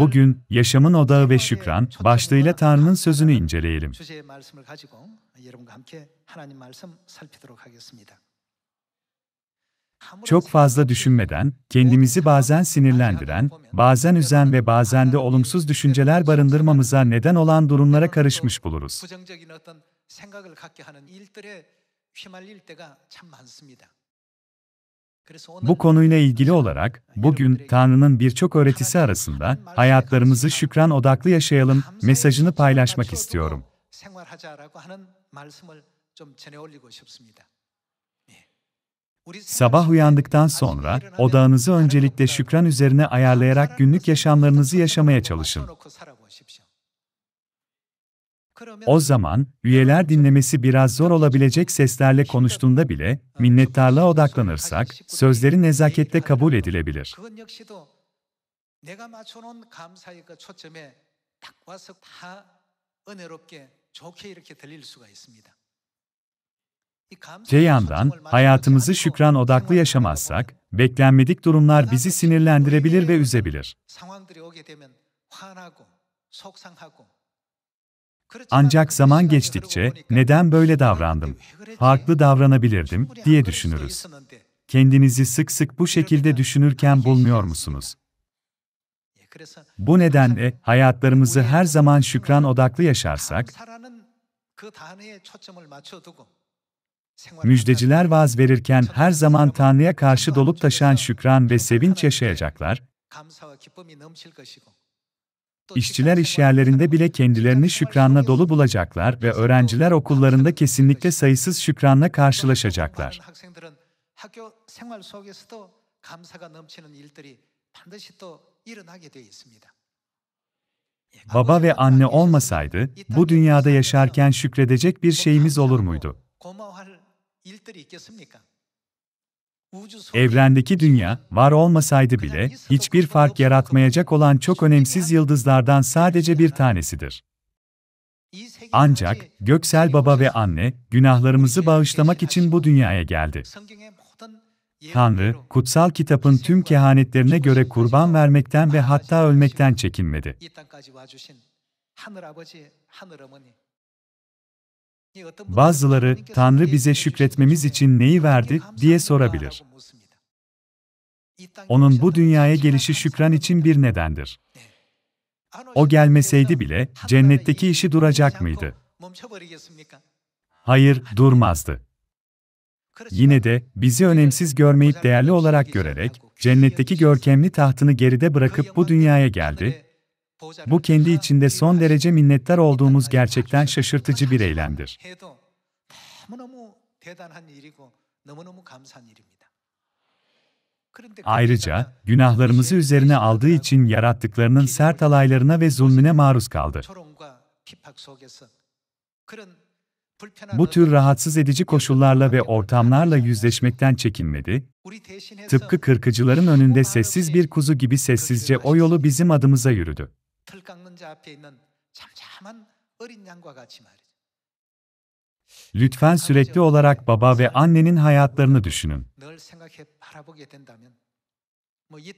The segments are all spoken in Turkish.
Bugün, Yaşamın Odağı ve Şükran, başlığıyla Tanrı'nın sözünü inceleyelim. Çok fazla düşünmeden, kendimizi bazen sinirlendiren, bazen üzen ve bazen de olumsuz düşünceler barındırmamıza neden olan durumlara karışmış buluruz. Bu konuyla ilgili olarak, bugün Tanrı'nın birçok öğretisi arasında hayatlarımızı şükran odaklı yaşayalım mesajını paylaşmak istiyorum. Sabah uyandıktan sonra odağınızı öncelikle şükran üzerine ayarlayarak günlük yaşamlarınızı yaşamaya çalışın. O zaman, üyeler dinlemesi biraz zor olabilecek seslerle konuştuğunda bile, minnettarlığa odaklanırsak, sözleri nezaketle kabul edilebilir. Te hayatımızı şükran odaklı yaşamazsak, beklenmedik durumlar bizi sinirlendirebilir ve üzebilir. Ancak zaman geçtikçe neden böyle davrandım, farklı davranabilirdim diye düşünürüz. Kendinizi sık sık bu şekilde düşünürken bulmuyor musunuz? Bu nedenle hayatlarımızı her zaman şükran odaklı yaşarsak, müjdeciler vaz verirken her zaman Tanrı'ya karşı dolup taşan şükran ve sevinç yaşayacaklar, İşçiler işyerlerinde bile kendilerini şükranla dolu bulacaklar ve öğrenciler okullarında kesinlikle sayısız şükranla karşılaşacaklar. Baba ve anne olmasaydı, bu dünyada yaşarken şükredecek bir şeyimiz olur muydu? Evrendeki dünya, var olmasaydı bile, hiçbir fark yaratmayacak olan çok önemsiz yıldızlardan sadece bir tanesidir. Ancak, Göksel Baba ve Anne, günahlarımızı bağışlamak için bu dünyaya geldi. Tanrı, kutsal kitapın tüm kehanetlerine göre kurban vermekten ve hatta ölmekten çekinmedi. Bazıları, Tanrı bize şükretmemiz için neyi verdi diye sorabilir. Onun bu dünyaya gelişi şükran için bir nedendir. O gelmeseydi bile cennetteki işi duracak mıydı? Hayır, durmazdı. Yine de bizi önemsiz görmeyip değerli olarak görerek cennetteki görkemli tahtını geride bırakıp bu dünyaya geldi bu kendi içinde son derece minnettar olduğumuz gerçekten şaşırtıcı bir eylemdir. Ayrıca, günahlarımızı üzerine aldığı için yarattıklarının sert alaylarına ve zulmüne maruz kaldı. Bu tür rahatsız edici koşullarla ve ortamlarla yüzleşmekten çekinmedi, tıpkı kırkıcıların önünde sessiz bir kuzu gibi sessizce o yolu bizim adımıza yürüdü. 털 깎는 자 앞에 있는 잠잠한 어린 양과 같이 말이죠. Lütfen sürekli olarak baba ve annenin hayatlarını düşünün.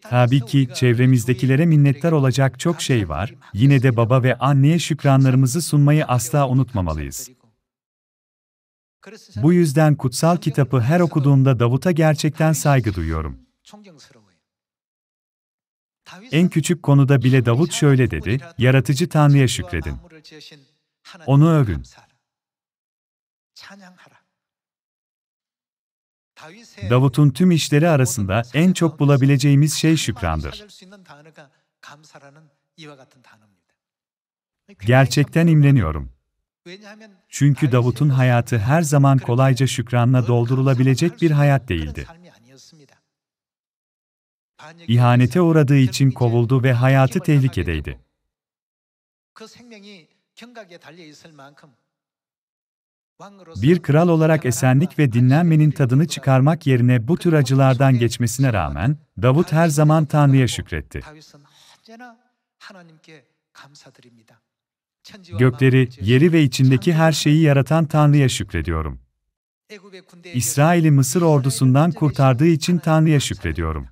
Tabii ki çevremizdekilere minnettar olacak çok şey var, yine de baba ve anneye şükranlarımızı sunmayı asla unutmamalıyız. Bu yüzden kutsal kitabı her okuduğumda Davut'a gerçekten saygı duyuyorum. En küçük konuda bile Davut şöyle dedi, yaratıcı Tanrı'ya şükredin. Onu övün. Davut'un tüm işleri arasında en çok bulabileceğimiz şey şükrandır. Gerçekten imreniyorum. Çünkü Davut'un hayatı her zaman kolayca şükranla doldurulabilecek bir hayat değildi ihanete uğradığı için kovuldu ve hayatı tehlikedeydi. Bir kral olarak esenlik ve dinlenmenin tadını çıkarmak yerine bu tür acılardan geçmesine rağmen Davut her zaman Tanrı'ya şükretti. Gökleri, yeri ve içindeki her şeyi yaratan Tanrı'ya şükrediyorum. İsrail'i Mısır ordusundan kurtardığı için Tanrı'ya şükrediyorum.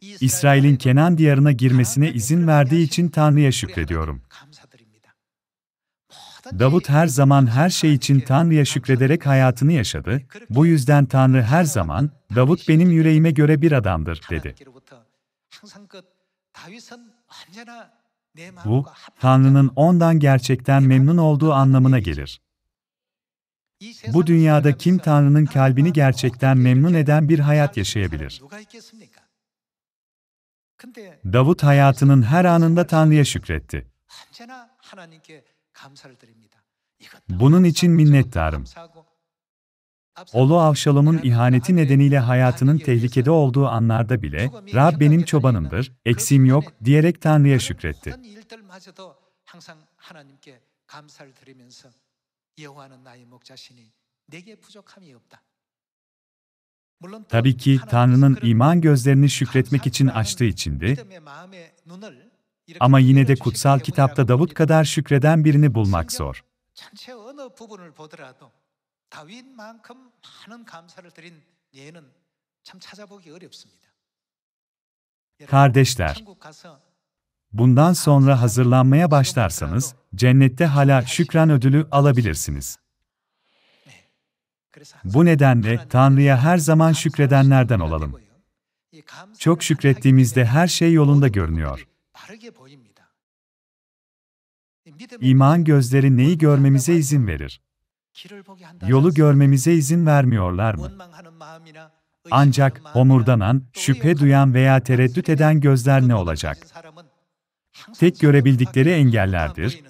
İsrail'in Kenan diyarına girmesine izin verdiği için Tanrı'ya şükrediyorum. Davut her zaman her şey için Tanrı'ya şükrederek hayatını yaşadı. Bu yüzden Tanrı her zaman, Davut benim yüreğime göre bir adamdır, dedi. Bu, Tanrı'nın ondan gerçekten memnun olduğu anlamına gelir. Bu dünyada kim Tanrı'nın kalbini gerçekten memnun eden bir hayat yaşayabilir? Davut hayatının her anında Tanrı'ya şükretti. Bunun için minnettarım. Oğlu Avşalom'un ihaneti nedeniyle hayatının tehlikede olduğu anlarda bile, Rab benim çobanımdır, eksiğim yok diyerek Tanrı'ya şükretti. 감사를 드리면서 여호와는 나의 목자시니 내게 부족함이 없다. Tabii ki Tanrı'nın iman gözlerini şükretmek için açtığı içindi. Ama yine de kutsal kitapta Davut kadar şükreden birini bulmak zor. Kardeşler, bundan sonra hazırlanmaya başlarsanız, cennette hala şükran ödülü alabilirsiniz. Bu nedenle Tanrı'ya her zaman şükredenlerden olalım. Çok şükrettiğimizde her şey yolunda görünüyor. İman gözleri neyi görmemize izin verir? Yolu görmemize izin vermiyorlar mı? Ancak homurdanan, şüphe duyan veya tereddüt eden gözler ne olacak? Tek görebildikleri engellerdir,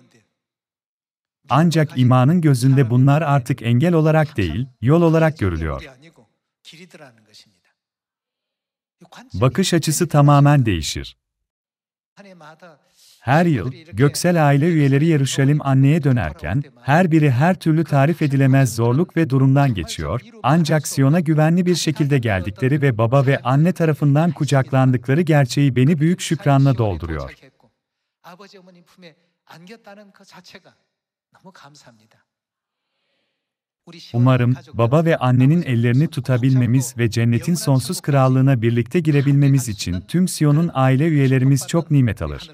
ancak imanın gözünde bunlar artık engel olarak değil, yol olarak görülüyor. Bakış açısı tamamen değişir. Her yıl, Göksel aile üyeleri Yeruşalim anneye dönerken, her biri her türlü tarif edilemez zorluk ve durumdan geçiyor, ancak Siyon'a güvenli bir şekilde geldikleri ve baba ve anne tarafından kucaklandıkları gerçeği beni büyük şükranla dolduruyor. Umarım baba ve annenin ellerini tutabilmemiz ve cennetin sonsuz krallığına birlikte girebilmemiz için tüm Siyon'un aile üyelerimiz çok nimet alır.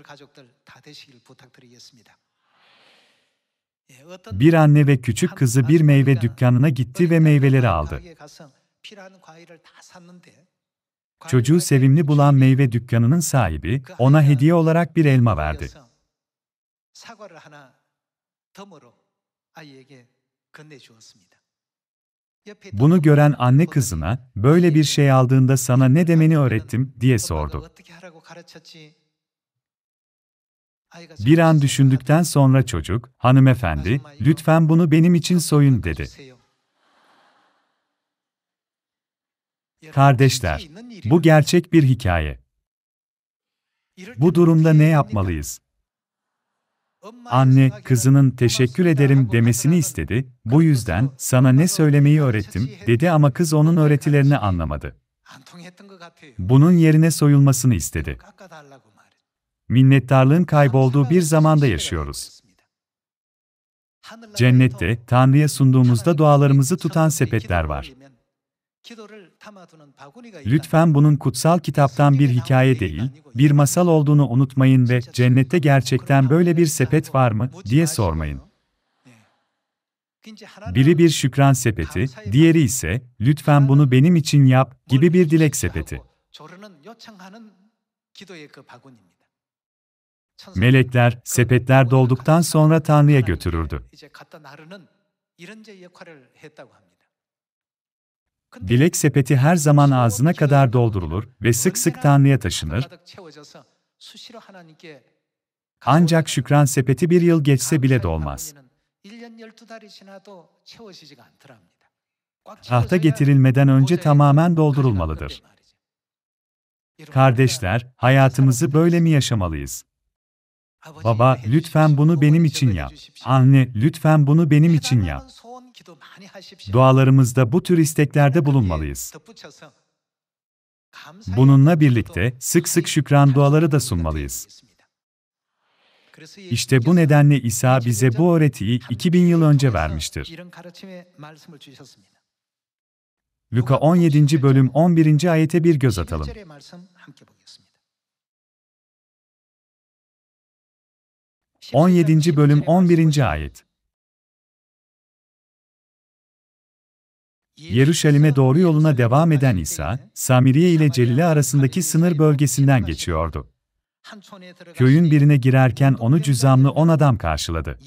Bir anne ve küçük kızı bir meyve dükkanına gitti ve meyveleri aldı. Çocuğu sevimli bulan meyve dükkanının sahibi ona hediye olarak bir elma verdi. 덤으로 아이에게 건네주었습니다. Bunu gören anne kızına, böyle bir şey aldığında sana ne demeni öğrettim diye sordu. Bir an düşündükten sonra çocuk, hanımefendi, lütfen bunu benim için soyun dedi. Kardeşler, bu gerçek bir hikaye. Bu durumda ne yapmalıyız? Anne, kızının teşekkür ederim demesini istedi, bu yüzden sana ne söylemeyi öğrettim dedi ama kız onun öğretilerini anlamadı. Bunun yerine soyulmasını istedi. Minnettarlığın kaybolduğu bir zamanda yaşıyoruz. Cennette Tanrı'ya sunduğumuzda dualarımızı tutan sepetler var. Lütfen bunun kutsal kitaptan bir hikaye değil, bir masal olduğunu unutmayın ve cennette gerçekten böyle bir sepet var mı diye sormayın. Biri bir şükran sepeti, diğeri ise lütfen bunu benim için yap gibi bir dilek sepeti. Melekler sepetler dolduktan sonra Tanrı'ya götürürdü. Bilek sepeti her zaman ağzına kadar doldurulur ve sık sık Tanrı'ya taşınır. Ancak şükran sepeti bir yıl geçse bile dolmaz. Tahta getirilmeden önce tamamen doldurulmalıdır. Kardeşler, hayatımızı böyle mi yaşamalıyız? Baba, lütfen bunu benim için yap. Anne, lütfen bunu benim için yap. Dualarımızda bu tür isteklerde bulunmalıyız. Bununla birlikte sık sık şükran duaları da sunmalıyız. İşte bu nedenle İsa bize bu öğretiyi 2000 yıl önce vermiştir. Luka 17. bölüm 11. ayete bir göz atalım. 17. bölüm 11. ayet. Yeruşalim'e doğru yoluna devam eden İsa, Samiriye ile Celile arasındaki sınır bölgesinden geçiyordu. Köyün birine girerken onu cüzamlı on adam karşıladı.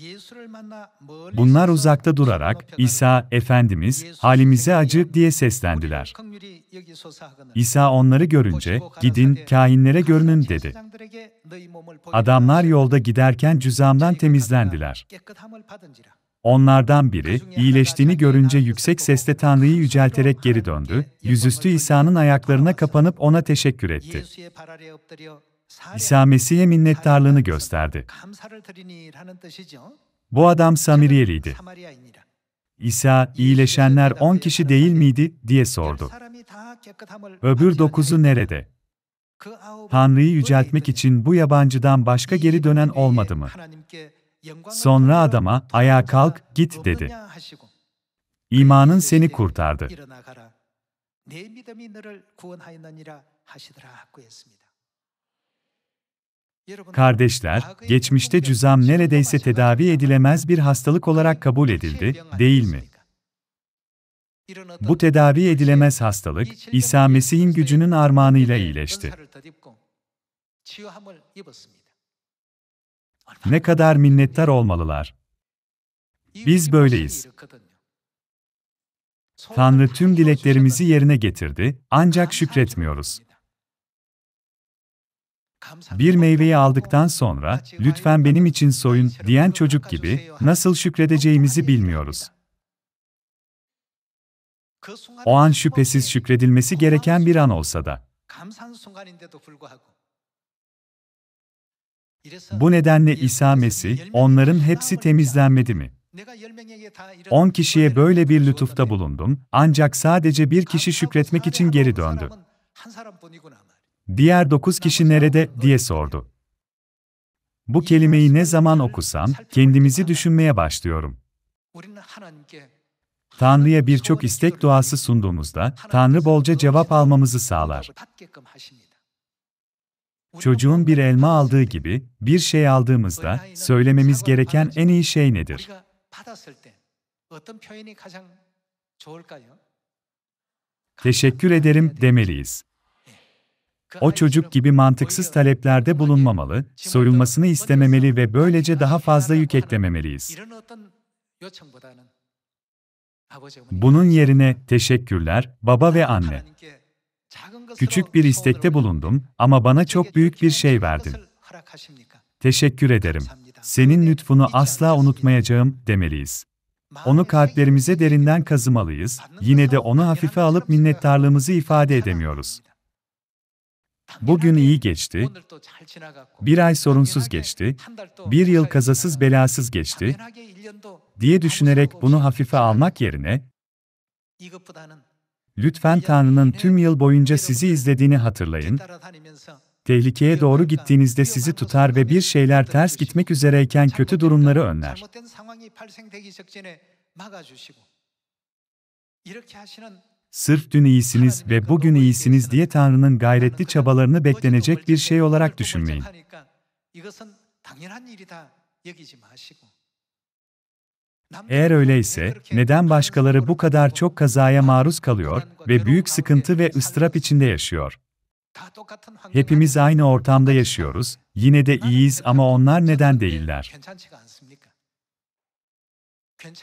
Bunlar uzakta durarak, İsa, Efendimiz, halimize acı diye seslendiler. İsa onları görünce, gidin, kahinlere görünün dedi. Adamlar yolda giderken cüzamdan temizlendiler. Onlardan biri, iyileştiğini görünce yüksek sesle Tanrı'yı yücelterek geri döndü, yüzüstü İsa'nın ayaklarına kapanıp ona teşekkür etti. İsa Mesih'e minnettarlığını gösterdi. Bu adam Samiriyeliydi. İsa, iyileşenler on kişi değil miydi, diye sordu. Öbür dokuzu nerede? Tanrı'yı yüceltmek için bu yabancıdan başka geri dönen olmadı mı? Sonra adama, ayağa kalk, git dedi. İmanın seni kurtardı. Kardeşler, geçmişte cüzam neredeyse tedavi edilemez bir hastalık olarak kabul edildi, değil mi? Bu tedavi edilemez hastalık, İsa Mesih'in gücünün armağanıyla iyileşti. Ne kadar minnettar olmalılar. Biz böyleyiz. Tanrı tüm dileklerimizi yerine getirdi, ancak şükretmiyoruz. Bir meyveyi aldıktan sonra, lütfen benim için soyun diyen çocuk gibi, nasıl şükredeceğimizi bilmiyoruz. O an şüphesiz şükredilmesi gereken bir an olsa da. Bu nedenle İsa Mesih, onların hepsi temizlenmedi mi? 10 kişiye böyle bir lütufta bulundum, ancak sadece bir kişi şükretmek için geri döndü. Diğer 9 kişi nerede diye sordu. Bu kelimeyi ne zaman okusam, kendimizi düşünmeye başlıyorum. Tanrı'ya birçok istek duası sunduğumuzda, Tanrı bolca cevap almamızı sağlar. Çocuğun bir elma aldığı gibi bir şey aldığımızda söylememiz gereken en iyi şey nedir? Teşekkür ederim demeliyiz. O çocuk gibi mantıksız taleplerde bulunmamalı, sorulmasını istememeli ve böylece daha fazla yük eklememeliyiz. Bunun yerine teşekkürler baba ve anne. Küçük bir istekte bulundum ama bana çok büyük bir şey verdin. Teşekkür ederim. Senin lütfunu asla unutmayacağım demeliyiz. Onu kalplerimize derinden kazımalıyız, yine de onu hafife alıp minnettarlığımızı ifade edemiyoruz. Bugün iyi geçti, bir ay sorunsuz geçti, bir yıl kazasız belasız geçti diye düşünerek bunu hafife almak yerine Lütfen Tanrı'nın tüm yıl boyunca sizi izlediğini hatırlayın. Tehlikeye doğru gittiğinizde sizi tutar ve bir şeyler ters gitmek üzereyken kötü durumları önler. Sırf dün iyisiniz ve bugün iyisiniz diye Tanrı'nın gayretli çabalarını beklenecek bir şey olarak düşünmeyin. Eğer öyleyse, neden başkaları bu kadar çok kazaya maruz kalıyor ve büyük sıkıntı ve ıstırap içinde yaşıyor? Hepimiz aynı ortamda yaşıyoruz, yine de iyiyiz ama onlar neden değiller?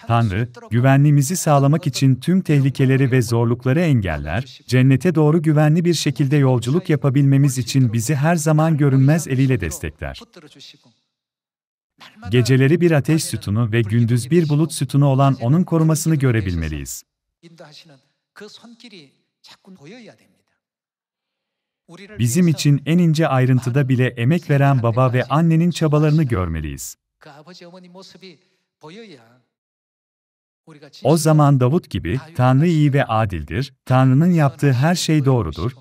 Tanrı, güvenliğimizi sağlamak için tüm tehlikeleri ve zorlukları engeller, cennete doğru güvenli bir şekilde yolculuk yapabilmemiz için bizi her zaman görünmez eliyle destekler. Geceleri bir ateş sütunu ve gündüz bir bulut sütunu olan onun korumasını görebilmeliyiz. Bizim için en ince ayrıntıda bile emek veren baba ve annenin çabalarını görmeliyiz. O zaman Davut gibi, Tanrı iyi ve adildir, Tanrı'nın yaptığı her şey doğrudur.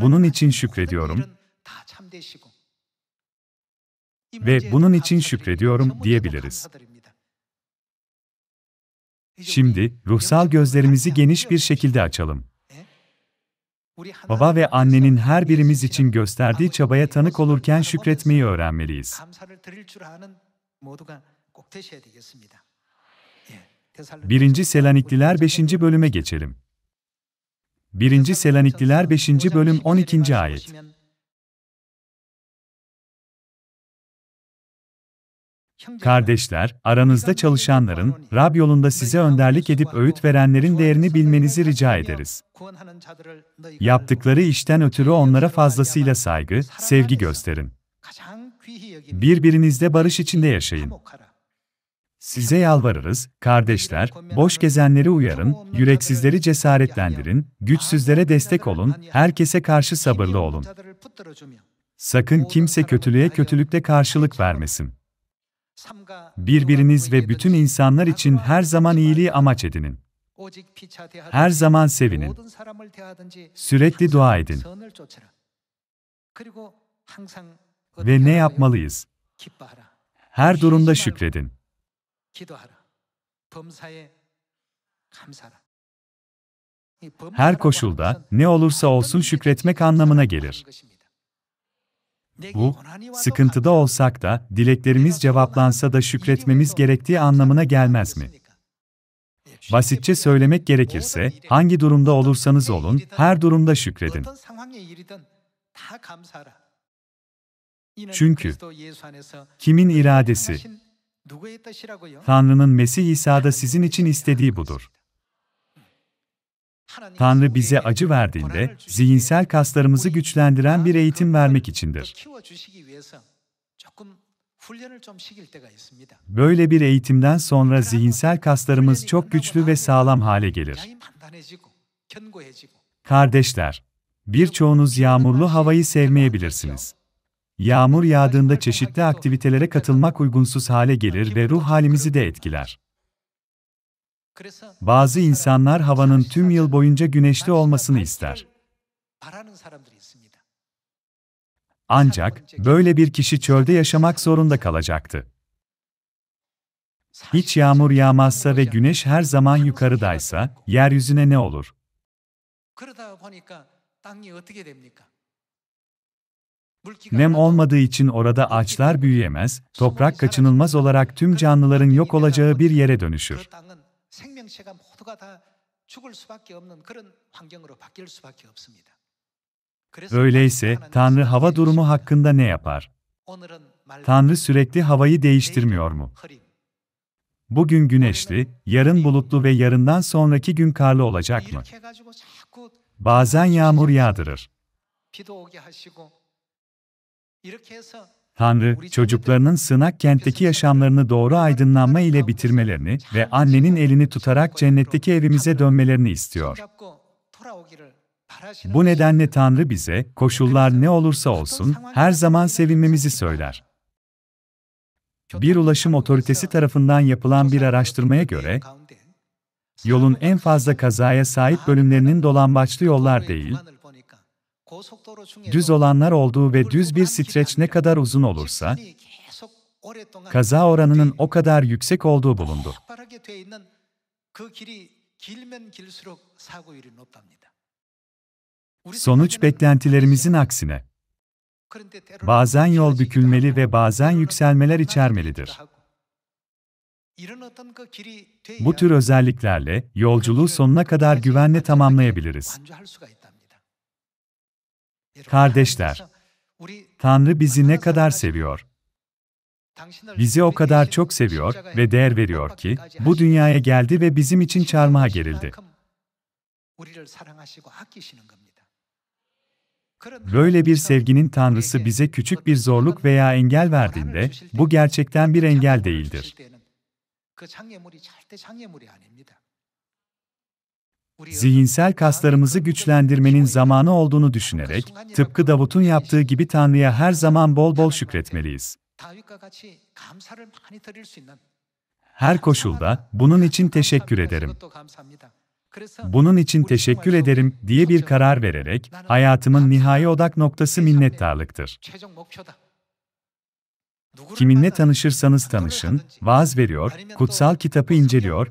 Bunun için şükrediyorum ve bunun için şükrediyorum diyebiliriz. Şimdi ruhsal gözlerimizi geniş bir şekilde açalım. E? Baba ve annenin her birimiz için gösterdiği çabaya tanık olurken şükretmeyi öğrenmeliyiz. E, Birinci Selanikliler 5. bölüme geçelim. Birinci Selanikliler 5. bölüm 12. ayet. Kardeşler, aranızda çalışanların, Rab yolunda size önderlik edip öğüt verenlerin değerini bilmenizi rica ederiz. Yaptıkları işten ötürü onlara fazlasıyla saygı, sevgi gösterin. Birbirinizle barış içinde yaşayın. Size yalvarırız, kardeşler, boş gezenleri uyarın, yüreksizleri cesaretlendirin, güçsüzlere destek olun, hani herkese karşı sabırlı olun. Sakın kimse kötülüğe kötülükle karşılık vermesin. Birbiriniz ve bütün insanlar için her zaman iyiliği amaç edinin. Her zaman sevinin. Sürekli dua edin. Ve ne yapmalıyız? Her durumda şükredin. Her koşulda, ne olursa olsun şükretmek anlamına gelir. Bu, hani sıkıntıda olsak da, dileklerimiz cevaplansa da şükretmemiz gerektiği anlamına gelmez şey mi? E, Basitçe söylemek gerekirse, hangi durumda olursanız olun, her durumda şükredin. Çünkü kimin iradesi? Tanrı'nın Mesih İsa'da sizin için şey istediği budur. Tanrı bize acı verdiğinde zihinsel kaslarımızı güçlendiren bir eğitim vermek içindir. Böyle bir eğitimden sonra zihinsel kaslarımız çok güçlü ve sağlam hale gelir. Kardeşler, birçoğunuz yağmurlu havayı sevmeyebilirsiniz. Yağmur yağdığında çeşitli aktivitelere katılmak uygunsuz hale gelir ve ruh halimizi de etkiler. Bazı insanlar havanın tüm yıl boyunca güneşli olmasını ister. Ancak böyle bir kişi çölde yaşamak zorunda kalacaktı. Hiç yağmur yağmazsa ve güneş her zaman yukarıdaysa yeryüzüne ne olur? Nem olmadığı için orada ağaçlar büyüyemez, toprak kaçınılmaz olarak tüm canlıların yok olacağı bir yere dönüşür. 생명체가 모두가 다 죽을 수밖에 없는 그런 환경으로 바뀔 수밖에 없습니다. Öyleyse Tanrı hava durumu hakkında ne yapar? Tanrı sürekli havayı değiştirmiyor mu? Bugün güneşli, yarın bulutlu ve yarından sonraki gün karlı olacak mı? Bazen yağmur yağdırır. Tanrı, çocuklarının sığınak kentteki yaşamlarını doğru aydınlanma ile bitirmelerini ve annenin elini tutarak cennetteki evimize dönmelerini istiyor. Bu nedenle Tanrı bize, koşullar ne olursa olsun, her zaman sevinmemizi söyler. Bir ulaşım otoritesi tarafından yapılan bir araştırmaya göre, yolun en fazla kazaya sahip bölümlerinin dolambaçlı yollar değil, Düz olanlar olduğu ve düz bir streç ne kadar uzun olursa, kaza oranının o kadar yüksek olduğu bulundu. Sonuç beklentilerimizin aksine. Bazen yol bükülmeli ve bazen yükselmeler içermelidir. Bu tür özelliklerle yolculuğu sonuna kadar güvenle tamamlayabiliriz. Kardeşler, Tanrı bizi ne kadar seviyor? Bizi o kadar çok seviyor ve değer veriyor ki bu dünyaya geldi ve bizim için çarmıha gerildi. Böyle bir sevginin Tanrısı bize küçük bir zorluk veya engel verdiğinde bu gerçekten bir engel değildir zihinsel kaslarımızı güçlendirmenin zamanı olduğunu düşünerek, tıpkı Davut'un yaptığı gibi Tanrı'ya her zaman bol bol şükretmeliyiz. Her koşulda bunun için teşekkür ederim. Bunun için teşekkür ederim diye bir karar vererek hayatımın nihai odak noktası minnettarlıktır. Kiminle tanışırsanız tanışın, vaaz veriyor, kutsal kitabı inceliyor,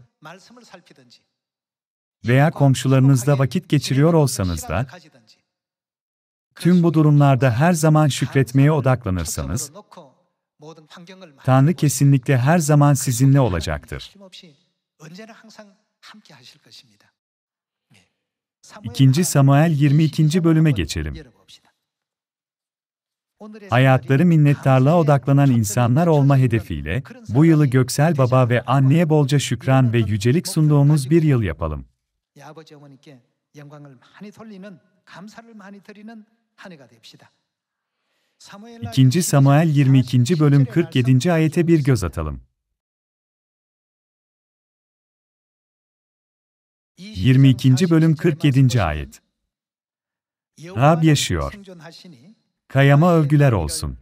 veya komşularınızla vakit geçiriyor olsanız da, tüm bu durumlarda her zaman şükretmeye odaklanırsanız, Tanrı kesinlikle her zaman sizinle olacaktır. İkinci Samuel 22. bölüme geçelim. Hayatları minnettarlığa odaklanan insanlar olma hedefiyle, bu yılı Göksel Baba ve anneye bolca şükran ve yücelik sunduğumuz bir yıl yapalım. 아버지 어머니께 영광을 많이 돌리는 감사를 많이 드리는 한 해가 됩시다. 2. Samuel 22. bölüm 47. ayete bir göz atalım. 22. bölüm 47. ayet. Rab yaşıyor. Kayama övgüler olsun.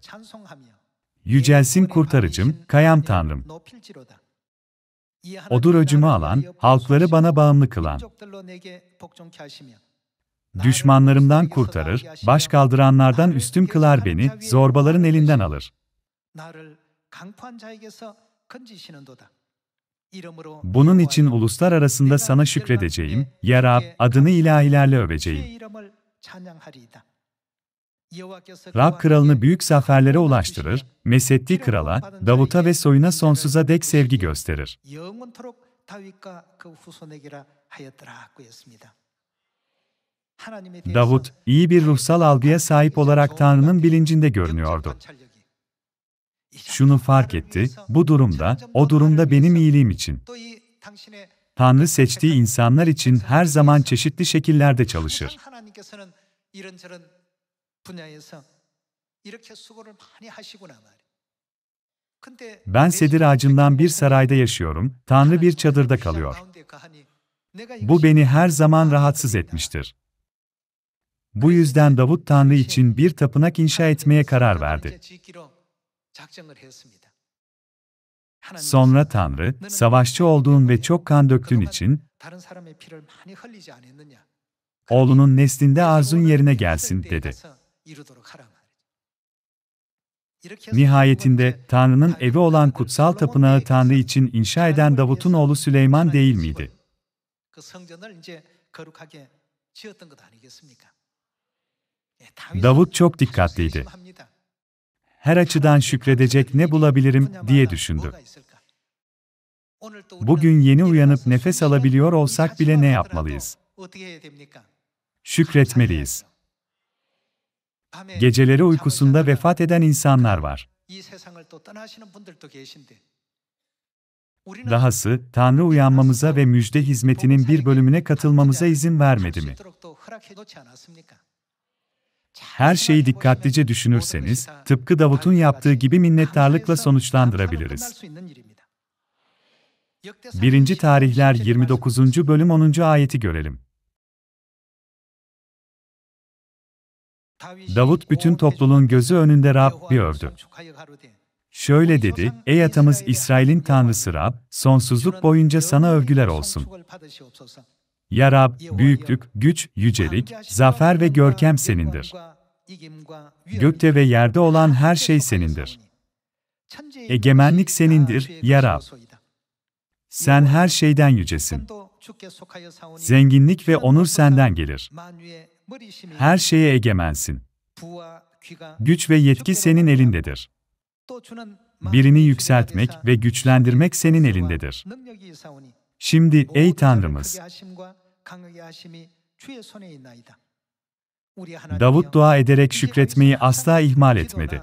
Yücelsin kurtarıcım, kayam tanrım odur öcümü alan, halkları bana bağımlı kılan. Düşmanlarımdan kurtarır, baş kaldıranlardan üstün kılar beni, zorbaların elinden alır. Bunun için uluslar arasında sana şükredeceğim, Ya Rab, adını ilahilerle öveceğim. Rab kralını büyük zaferlere ulaştırır, Mesetti krala, Davut'a ve soyuna sonsuza dek sevgi gösterir. Davut, iyi bir ruhsal algıya sahip olarak Tanrı'nın bilincinde görünüyordu. Şunu fark etti, bu durumda, o durumda benim iyiliğim için. Tanrı seçtiği insanlar için her zaman çeşitli şekillerde çalışır. 분야에서 이렇게 수고를 많이 하시구나 말이에요. Ben sedir ağacından bir sarayda yaşıyorum, Tanrı bir çadırda kalıyor. Bu beni her zaman rahatsız etmiştir. Bu yüzden Davut Tanrı için bir tapınak inşa etmeye karar verdi. Sonra Tanrı, savaşçı olduğun ve çok kan döktüğün için, oğlunun neslinde arzun yerine gelsin dedi. Nihayetinde Tanrı'nın evi olan kutsal tapınağı Tanrı için inşa eden Davut'un oğlu Süleyman değil miydi? Davut çok dikkatliydi. Her açıdan şükredecek ne bulabilirim diye düşündü. Bugün yeni uyanıp nefes alabiliyor olsak bile ne yapmalıyız? Şükretmeliyiz. Geceleri uykusunda vefat eden insanlar var. Dahası, Tanrı uyanmamıza ve müjde hizmetinin bir bölümüne katılmamıza izin vermedi mi? Her şeyi dikkatlice düşünürseniz, tıpkı Davut'un yaptığı gibi minnettarlıkla sonuçlandırabiliriz. 1. Tarihler 29. bölüm 10. ayeti görelim. Davut bütün topluluğun gözü önünde Rabbi övdü. Şöyle dedi, Ey atamız İsrail'in Tanrısı Rab, sonsuzluk boyunca sana övgüler olsun. Ya Rab, büyüklük, güç, yücelik, zafer ve görkem senindir. Gökte ve yerde olan her şey senindir. Egemenlik senindir, ya Rab. Sen her şeyden yücesin. Zenginlik ve onur senden gelir. Her şeye egemensin. Güç ve yetki senin elindedir. Birini yükseltmek ve güçlendirmek senin elindedir. Şimdi ey Tanrımız, Davut dua ederek şükretmeyi asla ihmal etmedi.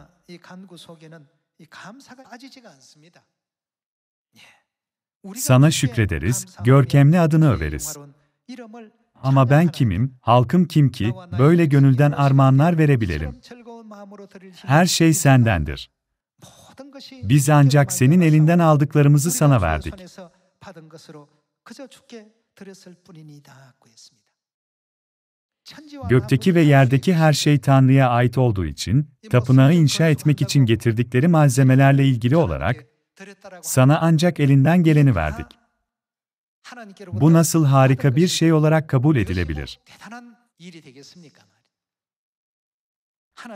Sana şükrederiz, görkemli adını överiz. Ama ben kimim, halkım kim ki, böyle gönülden armağanlar verebilirim. Her şey sendendir. Biz ancak senin elinden aldıklarımızı sana verdik. Gökteki ve yerdeki her şey Tanrı'ya ait olduğu için, tapınağı inşa etmek için getirdikleri malzemelerle ilgili olarak, sana ancak elinden geleni verdik. Bu nasıl harika bir şey olarak kabul edilebilir?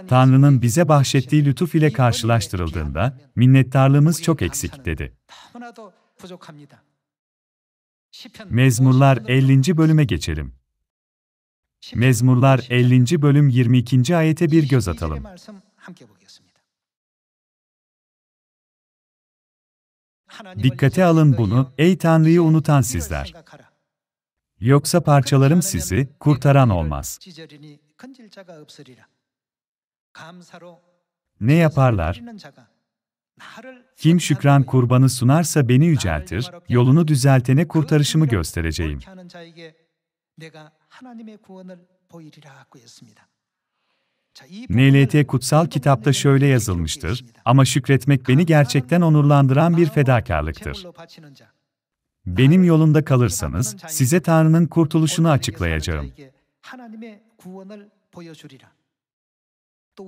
Tanrı'nın bize bahşettiği lütuf ile karşılaştırıldığında, minnettarlığımız çok eksik, dedi. Mezmurlar 50. bölüme geçelim. Mezmurlar 50. bölüm 22. ayete bir göz atalım. Dikkate alın bunu, ey Tanrı'yı unutan sizler. Yoksa parçalarım sizi, kurtaran olmaz. Ne yaparlar? Kim şükran kurbanı sunarsa beni yüceltir, yolunu düzeltene kurtarışımı göstereceğim. 내가 하나님의 구원을 보이리라 하고 했습니다. NLT kutsal kitapta şöyle yazılmıştır, ama şükretmek beni gerçekten onurlandıran bir fedakarlıktır. Benim yolunda kalırsanız, size Tanrı'nın kurtuluşunu açıklayacağım.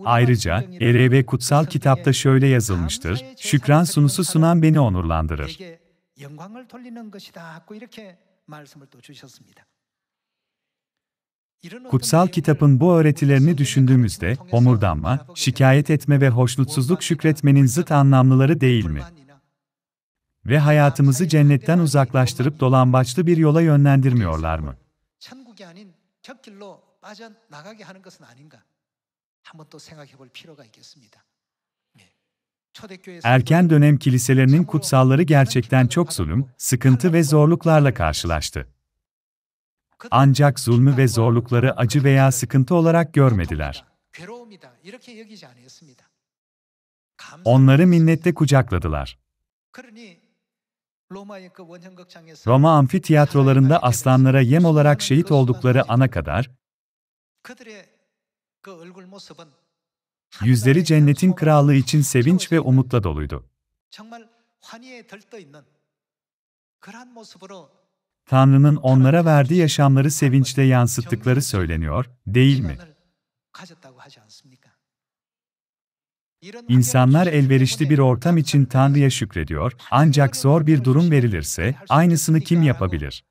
Ayrıca, ERV kutsal kitapta şöyle yazılmıştır, şükran sunusu sunan beni onurlandırır. Kutsal kitapın bu öğretilerini düşündüğümüzde, omurdanma, şikayet etme ve hoşnutsuzluk şükretmenin zıt anlamlıları değil mi? Ve hayatımızı cennetten uzaklaştırıp dolambaçlı bir yola yönlendirmiyorlar mı? Erken dönem kiliselerinin kutsalları gerçekten çok zulüm, sıkıntı ve zorluklarla karşılaştı. Ancak zulmü ve zorlukları acı veya sıkıntı olarak görmediler. Onları minnette kucakladılar. Roma amfitiyatrolarında aslanlara yem olarak şehit oldukları ana kadar, yüzleri cennetin krallığı için sevinç ve umutla doluydu. Tanrı'nın onlara verdiği yaşamları sevinçle yansıttıkları söyleniyor, değil mi? İnsanlar elverişli bir ortam için Tanrı'ya şükrediyor, ancak zor bir durum verilirse, aynısını kim yapabilir?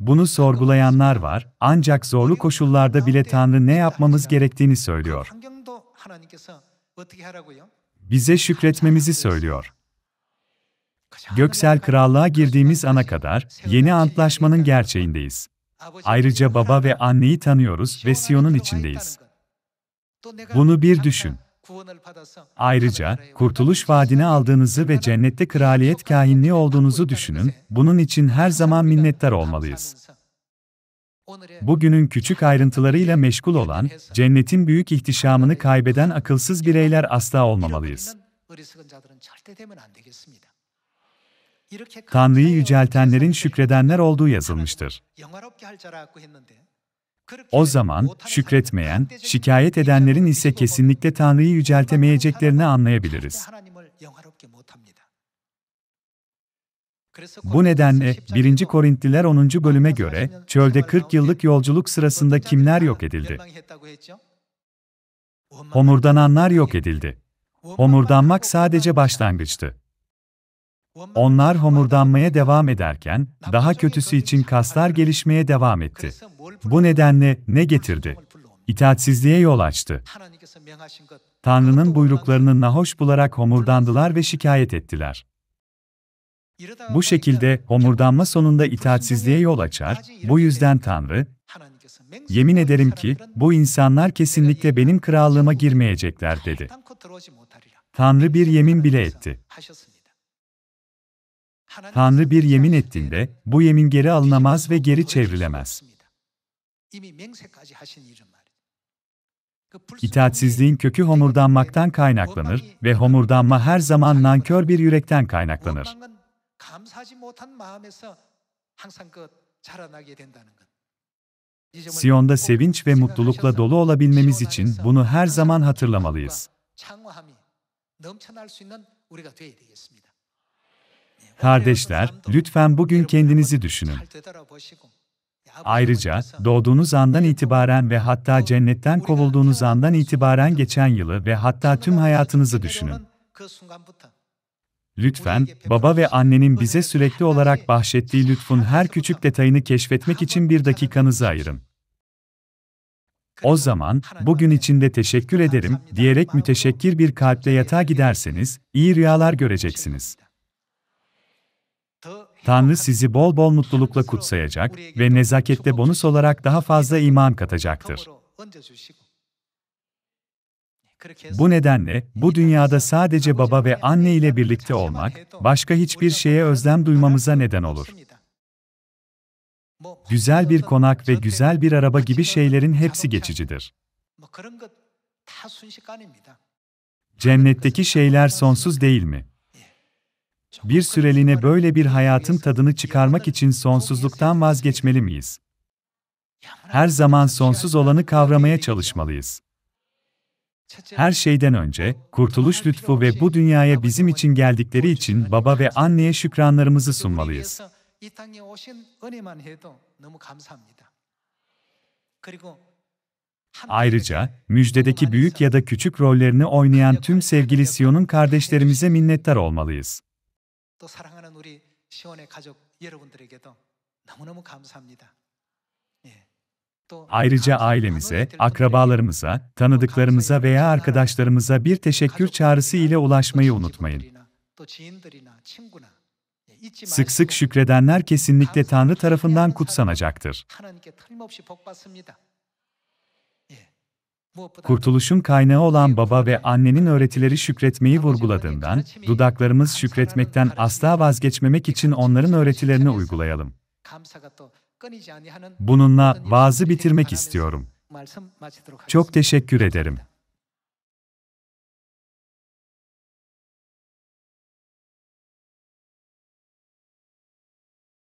Bunu sorgulayanlar var, ancak zorlu koşullarda bile Tanrı ne yapmamız gerektiğini söylüyor. Bize şükretmemizi söylüyor. Göksel Krallığa girdiğimiz ana kadar yeni antlaşmanın gerçeğindeyiz. Ayrıca baba ve anneyi tanıyoruz ve Siyon'un içindeyiz. Bunu bir düşün. Ayrıca, kurtuluş vaadini aldığınızı ve cennette kraliyet kahinliği olduğunuzu düşünün, bunun için her zaman minnettar olmalıyız. Bugünün küçük ayrıntılarıyla meşgul olan, cennetin büyük ihtişamını kaybeden akılsız bireyler asla olmamalıyız. Tanrı'yı yüceltenlerin şükredenler olduğu yazılmıştır. O zaman şükretmeyen, şikayet edenlerin ise kesinlikle Tanrı'yı yüceltemeyeceklerini anlayabiliriz. Bu nedenle 1. Korintliler 10. bölüme göre çölde 40 yıllık yolculuk sırasında kimler yok edildi? Homurdananlar yok edildi. Homurdanmak sadece başlangıçtı. Onlar homurdanmaya devam ederken, daha kötüsü için kaslar gelişmeye devam etti. Bu nedenle ne getirdi? İtaatsizliğe yol açtı. Tanrı'nın buyruklarını nahoş bularak homurdandılar ve şikayet ettiler. Bu şekilde homurdanma sonunda itaatsizliğe yol açar, bu yüzden Tanrı, yemin ederim ki bu insanlar kesinlikle benim krallığıma girmeyecekler dedi. Tanrı bir yemin bile etti. Tanrı bir yemin ettiğinde bu yemin geri alınamaz ve geri çevrilemez. İtaatsizliğin kökü homurdanmaktan kaynaklanır ve homurdanma her zaman nankör bir yürekten kaynaklanır. Siyon'da sevinç ve mutlulukla dolu olabilmemiz için bunu her zaman hatırlamalıyız. Kardeşler, lütfen bugün kendinizi düşünün. Ayrıca, doğduğunuz andan itibaren ve hatta cennetten kovulduğunuz andan itibaren geçen yılı ve hatta tüm hayatınızı düşünün. Lütfen, baba ve annenin bize sürekli olarak bahşettiği lütfun her küçük detayını keşfetmek için bir dakikanızı ayırın. O zaman, bugün içinde teşekkür ederim diyerek müteşekkir bir kalple yatağa giderseniz, iyi rüyalar göreceksiniz. Tanrı sizi bol bol mutlulukla kutsayacak ve nezakette bonus olarak daha fazla iman katacaktır. Bu nedenle bu dünyada sadece baba ve anne ile birlikte olmak, başka hiçbir şeye özlem duymamıza neden olur. Güzel bir konak ve güzel bir araba gibi şeylerin hepsi geçicidir. Cennetteki şeyler sonsuz değil mi? Bir süreliğine böyle bir hayatın tadını çıkarmak için sonsuzluktan vazgeçmeli şey. miyiz? Her zaman sonsuz olanı kavramaya çalışmalıyız. Her şeyden önce, kurtuluş lütfu ve bu şey. dünyaya bizim için geldikleri için baba ve anneye şükranlarımızı sunmalıyız. Ayrıca, müjdedeki büyük ya da küçük rollerini oynayan tüm sevgili Siyon'un kardeşlerimize minnettar olmalıyız. 또 사랑하는 우리 시원의 가족 여러분들에게도 너무너무 감사합니다. 예. Ayrıca ailemize, akrabalarımıza, tanıdıklarımıza veya arkadaşlarımıza bir teşekkür çağrısı ile ulaşmayı unutmayın. Sık sık şükredenler kesinlikle Tanrı tarafından kutsanacaktır. Kurtuluşun kaynağı olan baba ve annenin öğretileri şükretmeyi vurguladığından, dudaklarımız şükretmekten asla vazgeçmemek için onların öğretilerini uygulayalım. Bununla vaazı bitirmek istiyorum. Çok teşekkür ederim.